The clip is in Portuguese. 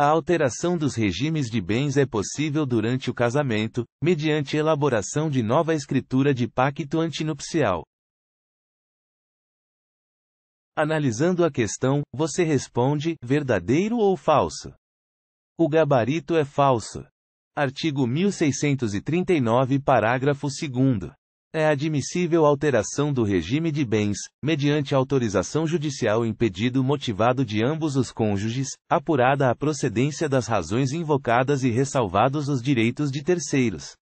A alteração dos regimes de bens é possível durante o casamento, mediante elaboração de nova escritura de pacto antinupcial. Analisando a questão, você responde: verdadeiro ou falso? O gabarito é falso. Artigo 1639, parágrafo 2. É admissível alteração do regime de bens, mediante autorização judicial em pedido motivado de ambos os cônjuges, apurada a procedência das razões invocadas e ressalvados os direitos de terceiros.